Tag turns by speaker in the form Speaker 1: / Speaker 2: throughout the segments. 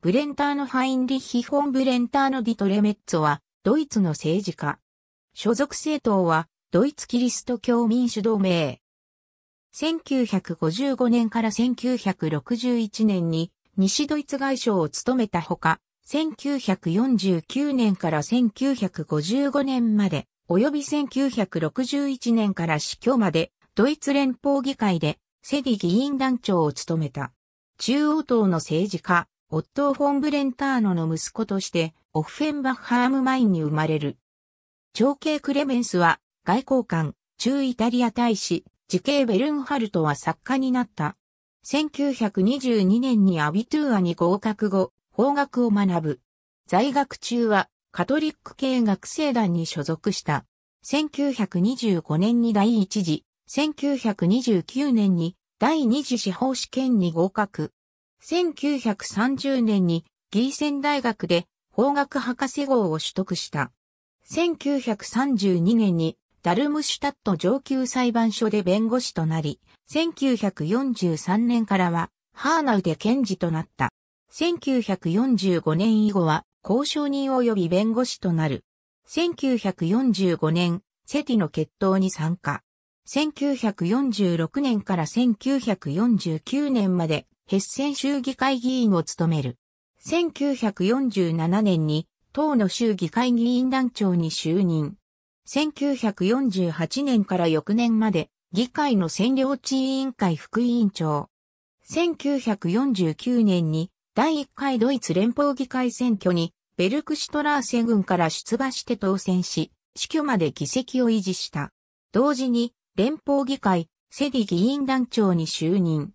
Speaker 1: ブレンターノ・ハインリッヒ・フォン・ブレンターノ・ディトレメッツォは、ドイツの政治家。所属政党は、ドイツキリスト教民主同盟。1955年から1961年に、西ドイツ外相を務めたほか、1949年から1955年まで、及び1961年から死去まで、ドイツ連邦議会で、セディ議員団長を務めた。中央党の政治家、オットー・フォン・ブレンターノの息子として、オフェンバッハームマインに生まれる。長兄クレメンスは、外交官、中イタリア大使、時系ベルンハルトは作家になった。1922年にアビトゥーアに合格後、法学を学ぶ。在学中は、カトリック系学生団に所属した。1925年に第一次、1929年に第二次司法試験に合格。1930年にギーセン大学で法学博士号を取得した。1932年にダルムシュタット上級裁判所で弁護士となり、1943年からはハーナウで検事となった。1945年以後は交渉人及び弁護士となる。1945年、セティの決闘に参加。1946年から1949年までヘッセン州議会議員を務める。1947年に党の州議会議員団長に就任。1948年から翌年まで議会の占領地委員会副委員長。1949年に第1回ドイツ連邦議会選挙にベルクシュトラーセ軍から出馬して当選し、死去まで議席を維持した。同時に連邦議会セディ議員団長に就任。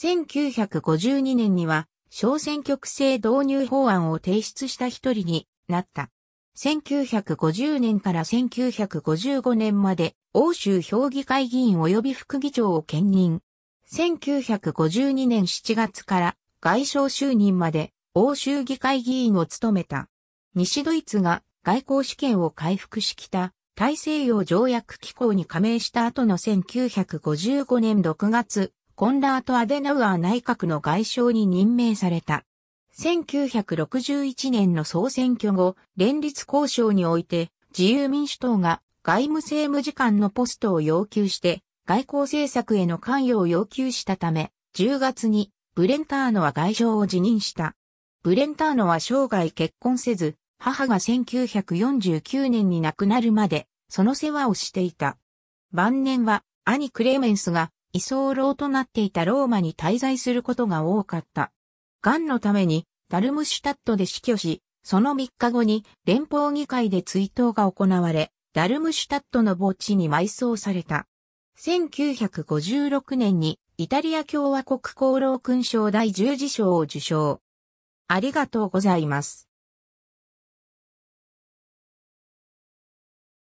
Speaker 1: 1952年には小選挙区制導入法案を提出した一人になった。1950年から1955年まで欧州評議会議員及び副議長を兼任。1952年7月から外相就任まで欧州議会議員を務めた。西ドイツが外交試験を回復しきた大西洋条約機構に加盟した後の1955年6月コンラート・アデナウアー内閣の外相に任命された。1961年の総選挙後、連立交渉において、自由民主党が外務政務次官のポストを要求して、外交政策への関与を要求したため、10月にブレンターノは外相を辞任した。ブレンターノは生涯結婚せず、母が1949年に亡くなるまで、その世話をしていた。晩年は、兄クレメンスが居候となっていたローマに滞在することが多かった。癌のためにダルムシュタットで死去し、その3日後に連邦議会で追悼が行われ、ダルムシュタットの墓地に埋葬された。1956年にイタリア共和国功労勲章第十字章を受章。ありがとうございます。